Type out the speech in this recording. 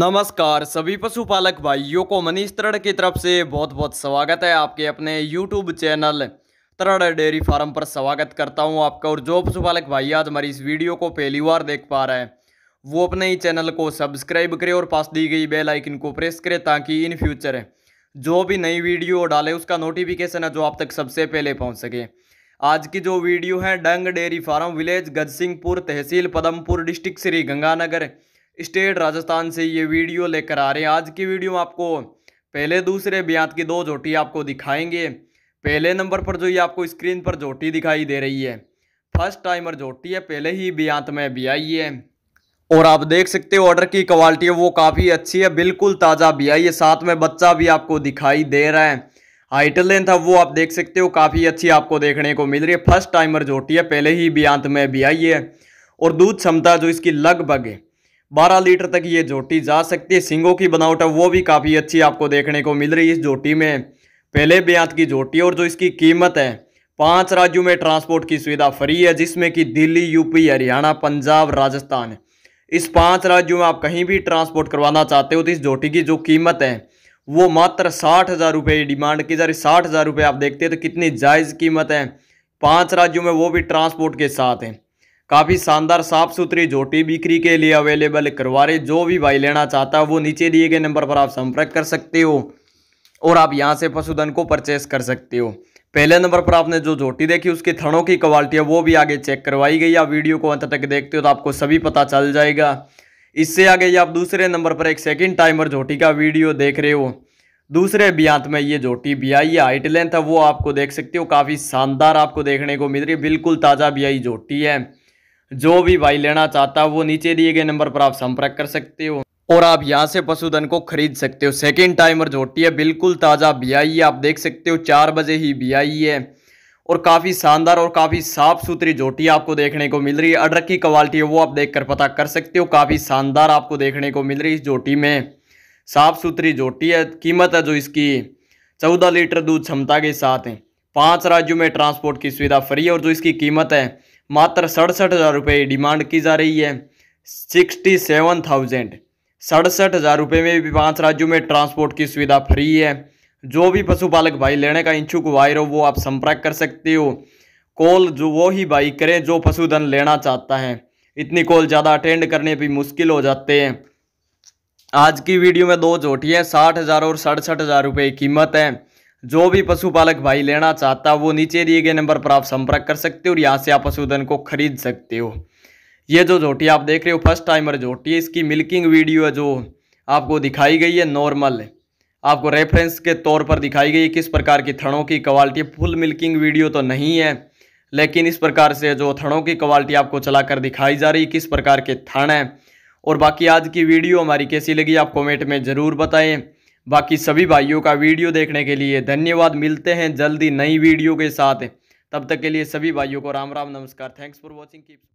नमस्कार सभी पशुपालक भाइयों को मनीष तरड़ की तरफ से बहुत बहुत स्वागत है आपके अपने YouTube channel Tarad dairy farm पर स्वागत करता हूं आपका और जो पशुपालक भाई आज हमारी इस वीडियो को पहली बार देख पा रहे हैं वो अपने ही चैनल को सब्सक्राइब करें और पास दी गई बेल आइकन को प्रेस करें ताकि इन फ्यूचर जो भी नई वीडियो डाले उसका नोटिफिकेशन है जो आप तक सबसे पहले पहुँच सके आज की जो वीडियो है Dang dairy farm village Gajsinghpur तहसील पदमपुर डिस्ट्रिक्ट श्री गंगानगर स्टेट राजस्थान से ये वीडियो लेकर आ रहे हैं आज की वीडियो में आपको पहले दूसरे ब्यात की दो झोटी आपको दिखाएंगे पहले नंबर पर जो ये आपको स्क्रीन पर झोटी दिखाई दे रही है फर्स्ट टाइमर झोटी है पहले ही ब्यांत में आई है और आप देख सकते हो ऑर्डर की क्वालिटी है वो काफ़ी अच्छी है बिल्कुल ताज़ा आई है साथ में बच्चा भी आपको दिखाई दे रहा है हाइट लेंथ है वो आप देख सकते हो काफ़ी अच्छी आपको देखने को मिल रही है फर्स्ट टाइमर झोटी है पहले ही ब्यांत में आई है और दूध क्षमता जो इसकी लगभग है 12 लीटर तक ये जोटी जा सकती है सिंगों की बनावट है वो भी काफ़ी अच्छी आपको देखने को मिल रही है इस जोटी में पहले ब्यात की जोटी और जो इसकी कीमत है पांच राज्यों में ट्रांसपोर्ट की सुविधा फ्री है जिसमें कि दिल्ली यूपी हरियाणा पंजाब राजस्थान इस पांच राज्यों में आप कहीं भी ट्रांसपोर्ट करवाना चाहते हो तो इस जोटी की जो कीमत है वो मात्र साठ हज़ार रुपये डिमांड की जा रही साठ हज़ार रुपये आप देखते हैं तो कितनी जायज़ कीमत है पांच राज्यों में वो भी ट्रांसपोर्ट के साथ हैं काफ़ी शानदार साफ सुथरी झोटी बिक्री के लिए अवेलेबल करवा रहे जो भी भाई लेना चाहता है वो नीचे दिए गए नंबर पर आप संपर्क कर सकते हो और आप यहाँ से पशुधन को परचेस कर सकते हो पहले नंबर पर आपने जो झोटी देखी उसके थनों की क्वालिटी है वो भी आगे चेक करवाई गई आप वीडियो को अंत तक देखते हो तो आपको सभी पता चल जाएगा इससे आगे ये आप दूसरे नंबर पर एक सेकंड टाइमर झोटी का वीडियो देख रहे हो दूसरे ब्यांत में ये झोटी बियाई या हाइट लेंथ है वो आपको देख सकते हो काफ़ी शानदार आपको देखने को मिल रही है बिल्कुल ताज़ा बियाई झोटी है जो भी भाई लेना चाहता है वो नीचे दिए गए नंबर पर आप संपर्क कर सकते हो और आप यहाँ से पशुधन को खरीद सकते हो सेकेंड टाइमर झोटी है बिल्कुल ताज़ा बियाई e है आप देख सकते हो चार बजे ही बियाई e है और काफ़ी शानदार और काफ़ी साफ सुथरी झोटी आपको देखने को मिल रही है अडर की क्वालिटी है वो आप देखकर पता कर सकते हो काफ़ी शानदार आपको देखने को मिल रही है इस झोटी में साफ सुथरी झोटी है कीमत है जो इसकी चौदह लीटर दूध क्षमता के साथ है पाँच राज्यों में ट्रांसपोर्ट की सुविधा फ्री है और जो इसकी कीमत है मात्र सड़सठ हज़ार रुपये डिमांड की जा रही है सिक्सटी सेवन थाउजेंड सड़सठ हज़ार रुपये में भी पांच राज्यों में ट्रांसपोर्ट की सुविधा फ्री है जो भी पशुपालक भाई लेने का इच्छुक वायर हो वो आप संपर्क कर सकते हो कॉल जो वो ही भाई करें जो पशुधन लेना चाहता है इतनी कॉल ज़्यादा अटेंड करने भी मुश्किल हो जाते हैं आज की वीडियो में दो झोटियाँ साठ हज़ार और सड़सठ हज़ार रुपये कीमत है जो भी पशुपालक भाई लेना चाहता वो नीचे दिए गए नंबर पर आप संपर्क कर सकते हो और यहाँ से आप पशुधन को खरीद सकते हो ये जो झोटी आप देख रहे हो फर्स्ट टाइमर झोटी है इसकी मिल्किंग वीडियो है जो आपको दिखाई गई है नॉर्मल आपको रेफरेंस के तौर पर दिखाई गई किस प्रकार की थड़ों की क्वालिटी फुल मिल्किंग वीडियो तो नहीं है लेकिन इस प्रकार से जो थड़ों की क्वालिटी आपको चलाकर दिखाई जा रही है किस प्रकार के थण हैं और बाकी आज की वीडियो हमारी कैसी लगी आप कमेंट में ज़रूर बताएं बाकी सभी भाइयों का वीडियो देखने के लिए धन्यवाद मिलते हैं जल्दी नई वीडियो के साथ तब तक के लिए सभी भाइयों को राम राम नमस्कार थैंक्स फॉर वॉचिंग की